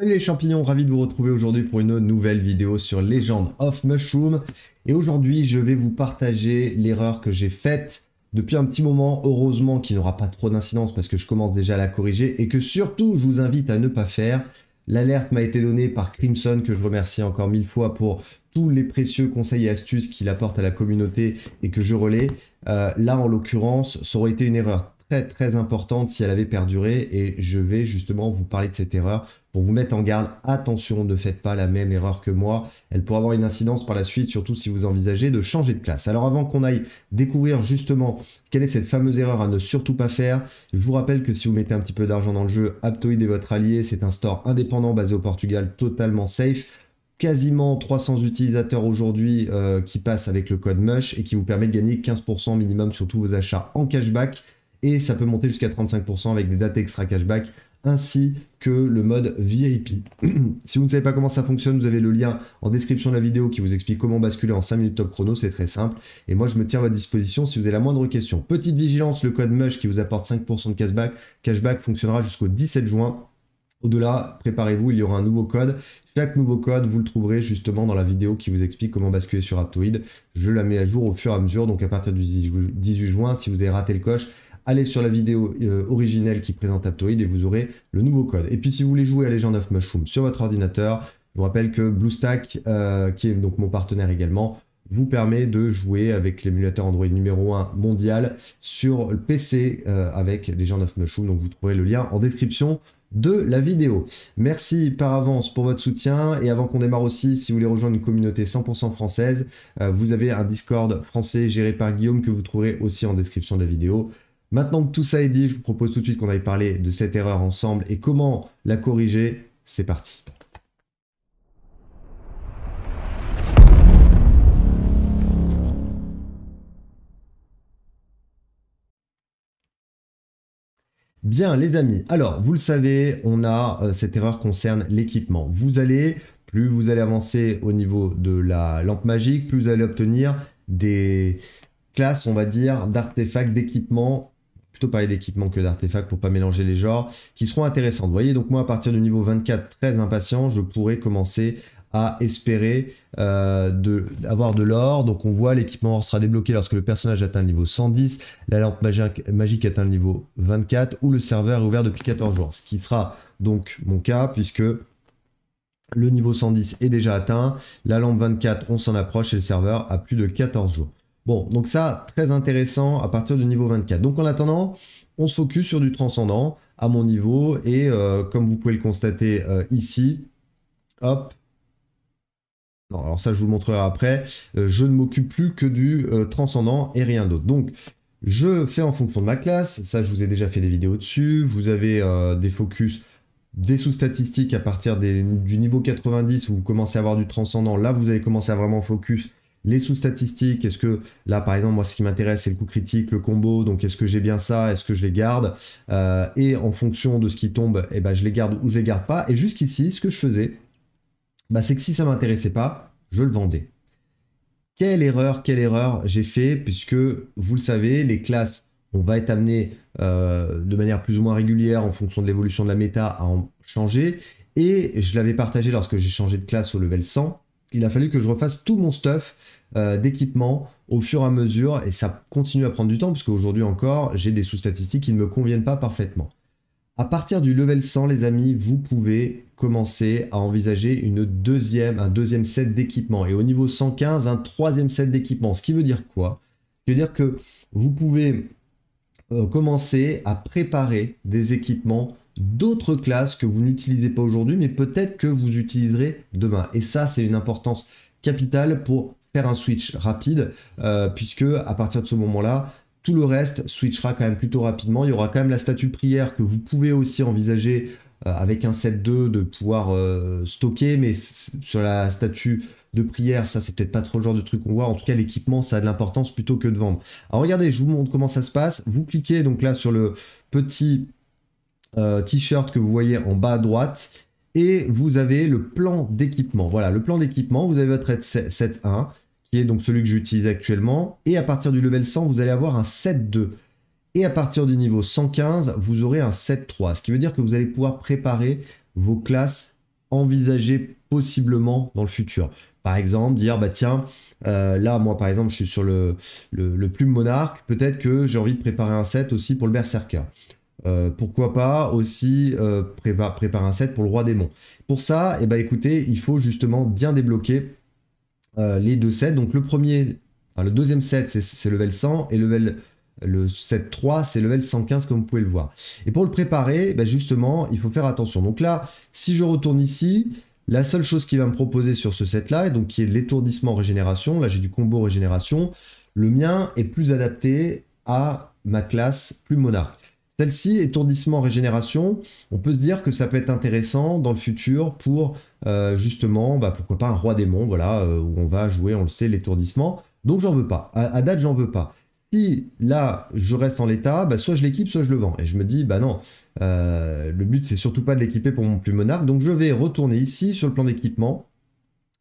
Salut les champignons, ravi de vous retrouver aujourd'hui pour une nouvelle vidéo sur Legend of Mushroom. Et aujourd'hui, je vais vous partager l'erreur que j'ai faite depuis un petit moment, heureusement qui n'aura pas trop d'incidence parce que je commence déjà à la corriger et que surtout, je vous invite à ne pas faire. L'alerte m'a été donnée par Crimson, que je remercie encore mille fois pour tous les précieux conseils et astuces qu'il apporte à la communauté et que je relais. Euh, là, en l'occurrence, ça aurait été une erreur très importante si elle avait perduré et je vais justement vous parler de cette erreur pour vous mettre en garde. Attention, ne faites pas la même erreur que moi. Elle pourrait avoir une incidence par la suite, surtout si vous envisagez de changer de classe. Alors avant qu'on aille découvrir justement quelle est cette fameuse erreur à ne surtout pas faire, je vous rappelle que si vous mettez un petit peu d'argent dans le jeu, Aptoid est votre allié. C'est un store indépendant basé au Portugal, totalement safe quasiment 300 utilisateurs aujourd'hui euh, qui passent avec le code MUSH et qui vous permet de gagner 15% minimum sur tous vos achats en cashback et ça peut monter jusqu'à 35% avec des dates extra cashback ainsi que le mode VIP. si vous ne savez pas comment ça fonctionne, vous avez le lien en description de la vidéo qui vous explique comment basculer en 5 minutes top chrono, c'est très simple. Et moi, je me tiens à votre disposition si vous avez la moindre question. Petite vigilance, le code MUSH qui vous apporte 5% de cashback, cashback fonctionnera jusqu'au 17 juin. Au-delà, préparez-vous, il y aura un nouveau code. Chaque nouveau code, vous le trouverez justement dans la vidéo qui vous explique comment basculer sur Aptoid. Je la mets à jour au fur et à mesure, donc à partir du 18 juin, si vous avez raté le coche, allez sur la vidéo euh, originelle qui présente Aptoid et vous aurez le nouveau code. Et puis si vous voulez jouer à Legend of Mushroom sur votre ordinateur, je vous rappelle que BlueStack, euh, qui est donc mon partenaire également, vous permet de jouer avec l'émulateur Android numéro 1 mondial sur le PC euh, avec Legend of Mushroom. Donc vous trouverez le lien en description de la vidéo. Merci par avance pour votre soutien et avant qu'on démarre aussi, si vous voulez rejoindre une communauté 100% française, vous avez un Discord français géré par Guillaume que vous trouverez aussi en description de la vidéo. Maintenant que tout ça est dit, je vous propose tout de suite qu'on aille parler de cette erreur ensemble et comment la corriger. C'est parti. Bien les amis, alors vous le savez, on a euh, cette erreur concerne l'équipement. Vous allez, plus vous allez avancer au niveau de la lampe magique, plus vous allez obtenir des classes, on va dire, d'artefacts, d'équipements plutôt parler d'équipement que d'artefacts pour pas mélanger les genres, qui seront intéressantes. Vous voyez, donc moi à partir du niveau 24, très impatient, je pourrais commencer à espérer euh, de, avoir de l'or. Donc on voit l'équipement or sera débloqué lorsque le personnage atteint le niveau 110, la lampe magique atteint le niveau 24 ou le serveur est ouvert depuis 14 jours. Ce qui sera donc mon cas puisque le niveau 110 est déjà atteint, la lampe 24 on s'en approche et le serveur a plus de 14 jours. Bon, donc ça, très intéressant à partir du niveau 24. Donc en attendant, on se focus sur du transcendant à mon niveau. Et euh, comme vous pouvez le constater euh, ici, hop. alors ça, je vous le montrerai après. Euh, je ne m'occupe plus que du transcendant et rien d'autre. Donc, je fais en fonction de ma classe. Ça, je vous ai déjà fait des vidéos dessus. Vous avez des focus des sous-statistiques à partir du niveau 90 où vous commencez à avoir du transcendant. Là, vous avez commencé à vraiment focus les sous-statistiques. Est-ce que là, par exemple, moi, ce qui m'intéresse, c'est le coup critique, le combo. Donc, est-ce que j'ai bien ça Est-ce que je les garde euh, Et en fonction de ce qui tombe, eh ben, je les garde ou je les garde pas. Et jusqu'ici, ce que je faisais, bah, c'est que si ça m'intéressait pas, je le vendais. Quelle erreur, quelle erreur j'ai fait, puisque vous le savez, les classes, on va être amené euh, de manière plus ou moins régulière en fonction de l'évolution de la méta à en changer. Et je l'avais partagé lorsque j'ai changé de classe au level 100 il a fallu que je refasse tout mon stuff euh, d'équipement au fur et à mesure, et ça continue à prendre du temps, parce qu'aujourd'hui encore, j'ai des sous-statistiques qui ne me conviennent pas parfaitement. À partir du level 100, les amis, vous pouvez commencer à envisager une deuxième, un deuxième set d'équipement. Et au niveau 115, un troisième set d'équipement. Ce qui veut dire quoi Ce veut dire que vous pouvez euh, commencer à préparer des équipements d'autres classes que vous n'utilisez pas aujourd'hui, mais peut-être que vous utiliserez demain. Et ça, c'est une importance capitale pour faire un switch rapide, euh, puisque à partir de ce moment-là, tout le reste switchera quand même plutôt rapidement. Il y aura quand même la statue prière que vous pouvez aussi envisager euh, avec un set 2 de pouvoir euh, stocker, mais sur la statue de prière, ça c'est peut-être pas trop le genre de truc qu'on voit. En tout cas, l'équipement, ça a de l'importance plutôt que de vendre. Alors regardez, je vous montre comment ça se passe. Vous cliquez donc là sur le petit euh, t-shirt que vous voyez en bas à droite. Et vous avez le plan d'équipement. Voilà, le plan d'équipement, vous avez votre 1 qui est donc celui que j'utilise actuellement. Et à partir du level 100, vous allez avoir un 2 Et à partir du niveau 115, vous aurez un 3, Ce qui veut dire que vous allez pouvoir préparer vos classes envisagées possiblement dans le futur. Par exemple, dire, bah tiens, euh, là, moi par exemple, je suis sur le, le, plume monarque, peut-être que j'ai envie de préparer un set aussi pour le berserker. Euh, pourquoi pas aussi euh, préparer un set pour le roi démon. Pour ça, et eh ben, écoutez, il faut justement bien débloquer euh, les deux sets. Donc le premier, enfin, le deuxième set, c'est level 100 et level le set 3, c'est level 115 comme vous pouvez le voir. Et pour le préparer, ben, justement, il faut faire attention. Donc là, si je retourne ici, la seule chose qui va me proposer sur ce set-là, donc qui est l'étourdissement régénération, là j'ai du combo régénération, le mien est plus adapté à ma classe plus monarque. Celle-ci, étourdissement, régénération, on peut se dire que ça peut être intéressant dans le futur pour euh, justement, bah, pourquoi pas un roi démon, voilà, euh, où on va jouer, on le sait, l'étourdissement. Donc j'en veux pas. À, date, j'en veux pas. Si là, je reste en l'état, bah, soit je l'équipe, soit je le vends. Et je me dis, bah non, euh, le but c'est surtout pas de l'équiper pour mon plus monarque. Donc je vais retourner ici sur le plan d'équipement.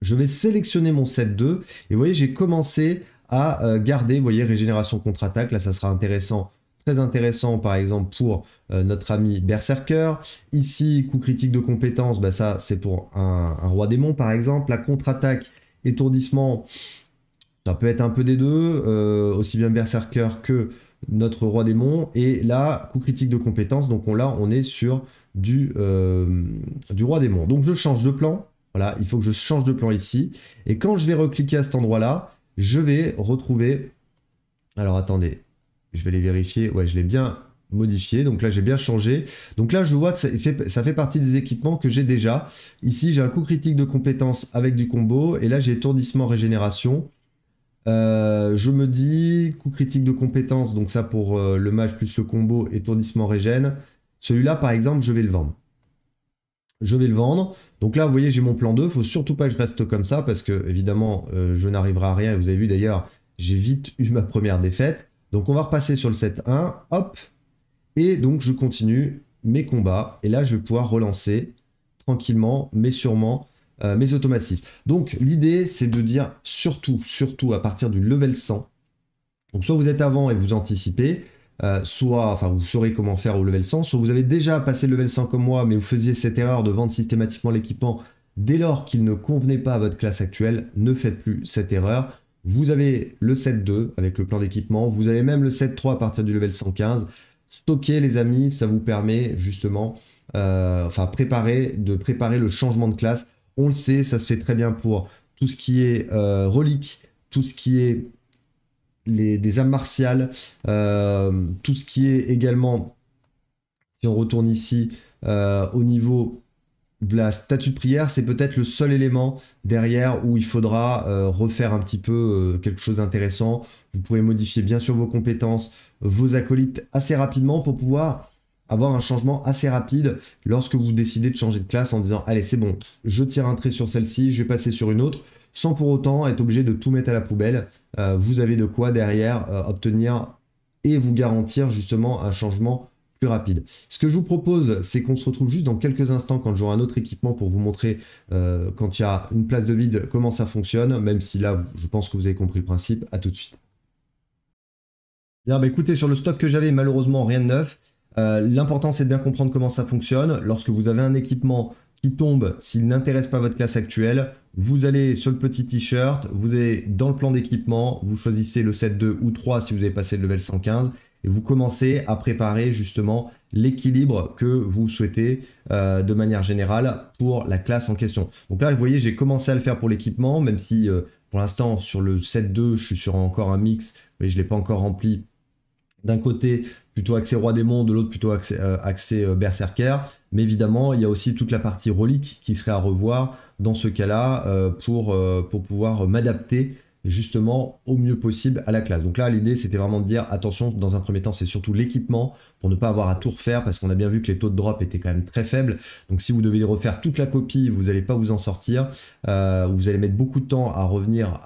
Je vais sélectionner mon set 2 Et vous voyez, j'ai commencé à garder, vous voyez, régénération contre-attaque. Là, ça sera intéressant très intéressant par exemple pour euh, notre ami Berserker. Ici, coup critique de compétence, bah ça c'est pour un, roi démon par exemple. La contre-attaque, étourdissement, ça peut être un peu des deux, euh, aussi bien Berserker que notre roi démon. Et là, coup critique de compétence, donc on, là on est sur du, euh, du roi démon. Donc je change de plan, voilà, il faut que je change de plan ici. Et quand je vais recliquer à cet endroit là, je vais retrouver... Alors attendez, je vais les vérifier. Ouais, je l'ai bien modifié. Donc là, j'ai bien changé. Donc là, je vois que ça fait, partie des équipements que j'ai déjà. Ici, j'ai un coup critique de compétence avec du combo. Et là, j'ai étourdissement régénération. Euh, je me dis coup critique de compétence. Donc ça pour euh, le match plus le combo, étourdissement régène. Celui-là, par exemple, je vais le vendre. Je vais le vendre. Donc là, vous voyez, j'ai mon plan 2. Il ne faut surtout pas que je reste comme ça parce que, évidemment, euh, je n'arriverai à rien. vous avez vu d'ailleurs, j'ai vite eu ma première défaite. Donc on va repasser sur le 7-1, hop, et donc je continue mes combats, et là je vais pouvoir relancer tranquillement, mais sûrement, euh, mes automatismes. Donc l'idée c'est de dire surtout, surtout à partir du level 100, donc soit vous êtes avant et vous anticipez, euh, soit, enfin vous saurez comment faire au level 100, soit vous avez déjà passé le level 100 comme moi, mais vous faisiez cette erreur de vendre systématiquement l'équipement dès lors qu'il ne convenait pas à votre classe actuelle, ne faites plus cette erreur. Vous avez le 7-2 avec le plan d'équipement. Vous avez même le 7-3 à partir du level 115. Stocker les amis, ça vous permet justement, euh, enfin préparer, de préparer le changement de classe. On le sait, ça se fait très bien pour tout ce qui est euh, relique, tout ce qui est des âmes martiales, euh, tout ce qui est également, si on retourne ici, au niveau de la statue de prière, c'est peut-être le seul élément derrière où il faudra euh, refaire un petit peu euh, quelque chose d'intéressant. Vous pouvez modifier bien sûr vos compétences, vos acolytes assez rapidement pour pouvoir avoir un changement assez rapide lorsque vous décidez de changer de classe en disant allez c'est bon, je tire un trait sur celle-ci, je vais passer sur une autre, sans pour autant être obligé de tout mettre à la poubelle. Euh, vous avez de quoi derrière obtenir et vous garantir justement un changement plus rapide. Ce que je vous propose, c'est qu'on se retrouve juste dans quelques instants quand j'aurai un autre équipement pour vous montrer euh, quand il y a une place de vide comment ça fonctionne, même si là, je pense que vous avez compris le principe. À tout de suite. Bien, bah, écoutez, sur le stock que j'avais, malheureusement, rien de neuf. Euh, l'important, c'est de bien comprendre comment ça fonctionne. Lorsque vous avez un équipement qui tombe, s'il n'intéresse pas votre classe actuelle, vous allez sur le petit t-shirt, vous allez dans le plan d'équipement, vous choisissez le set 2 ou 3 si vous avez passé le level 115 vous commencez à préparer justement l'équilibre que vous souhaitez euh, de manière générale pour la classe en question. Donc là, vous voyez, j'ai commencé à le faire pour l'équipement, même si euh, pour l'instant sur le 7-2, je suis sur encore un mix, mais je ne l'ai pas encore rempli. D'un côté, plutôt axé roi démon, de l'autre plutôt axé, euh, berserker. Mais évidemment, il y a aussi toute la partie relique qui serait à revoir dans ce cas-là pour, pour pouvoir m'adapter justement au mieux possible à la classe. Donc là, l'idée, c'était vraiment de dire, attention, dans un premier temps, c'est surtout l'équipement pour ne pas avoir à tout refaire, parce qu'on a bien vu que les taux de drop étaient quand même très faibles. Donc si vous devez refaire toute la copie, vous n'allez pas vous en sortir. Euh, vous allez mettre beaucoup de temps à revenir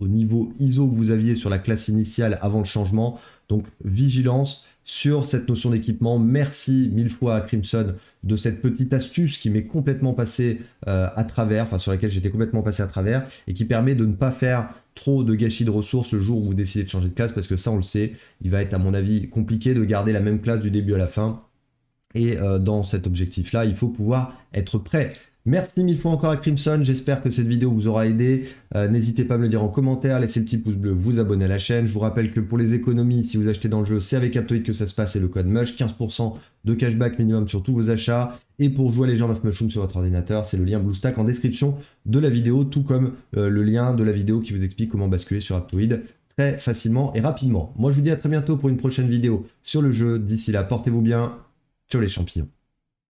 au niveau ISO que vous aviez sur la classe initiale avant le changement. Donc vigilance, sur cette notion d'équipement. Merci mille fois à Crimson de cette petite astuce qui m'est complètement passée euh, à travers, enfin sur laquelle j'étais complètement passé à travers, et qui permet de ne pas faire trop de gâchis de ressources le jour où vous décidez de changer de classe, parce que ça on le sait, il va être à mon avis compliqué de garder la même classe du début à la fin. Et euh, dans cet objectif-là, il faut pouvoir être prêt. Merci mille fois encore à Crimson, j'espère que cette vidéo vous aura aidé. Euh, n'hésitez pas à me le dire en commentaire, laissez le petit pouce bleu, vous abonnez à la chaîne. Je vous rappelle que pour les économies, si vous achetez dans le jeu, c'est avec Aptoid que ça se passe et le code MUSH, 15% de cashback minimum sur tous vos achats. Et pour jouer les Legend of Mushroom sur votre ordinateur, c'est le lien BlueStack en description de la vidéo, tout comme euh, le lien de la vidéo qui vous explique comment basculer sur Aptoid très facilement et rapidement. Moi je vous dis à très bientôt pour une prochaine vidéo sur le jeu. D'ici là, portez-vous bien. Ciao les champignons.